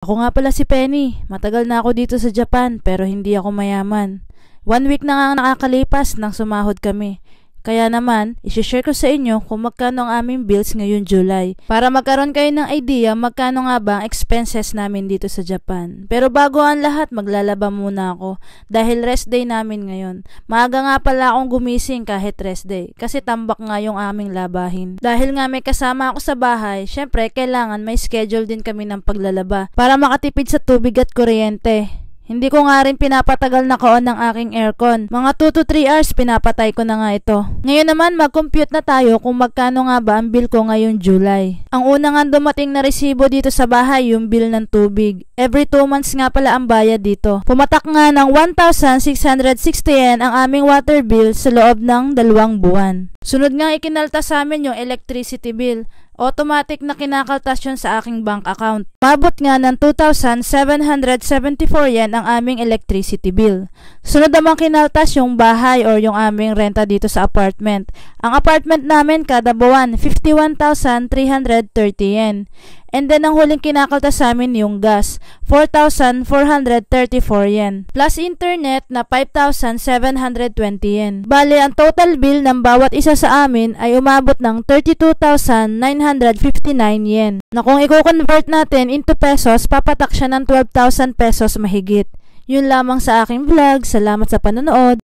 Ako nga pala si Penny. Matagal na ako dito sa Japan pero hindi ako mayaman. One week na nga nakakalipas nang sumahod kami. Kaya naman, isi-share ko sa inyo kung magkano ang aming bills ngayon July para magkaroon kayo ng idea magkano nga ba ang expenses namin dito sa Japan. Pero bago ang lahat, maglalaba muna ako dahil rest day namin ngayon. Maaga nga pala akong gumising kahit rest day kasi tambak nga yung aming labahin. Dahil nga may kasama ako sa bahay, syempre kailangan may schedule din kami ng paglalaba para makatipid sa tubig at kuryente. Hindi ko nga rin pinapatagal na kaon ng aking aircon. Mga 2 to 3 hours pinapatay ko na nga ito. Ngayon naman mag-compute na tayo kung magkano nga ba ang bill ko ngayong July. Ang una nga dumating na resibo dito sa bahay yung bill ng tubig. Every 2 months nga pala ang bayad dito. Pumatak nga ng 1,660 ang aming water bill sa loob ng dalawang buwan. Sunod nga ikinalta sa amin yung electricity bill automatic na kinakaltas yun sa aking bank account. Mabot nga ng 2,774 yen ang aming electricity bill. Sunod naman kinaltas yung bahay or yung aming renta dito sa apartment. Ang apartment namin kada buwan, 51,330 yen. And then ang huling kinakalta sa amin yung gas, 4,434 yen. Plus internet na 5,720 yen. Bale, ang total bill ng bawat isa sa amin ay umabot ng 32,959 yen. Na kung i-convert natin into pesos, papatak siya ng 12,000 pesos mahigit. Yun lamang sa aking vlog. Salamat sa panonood.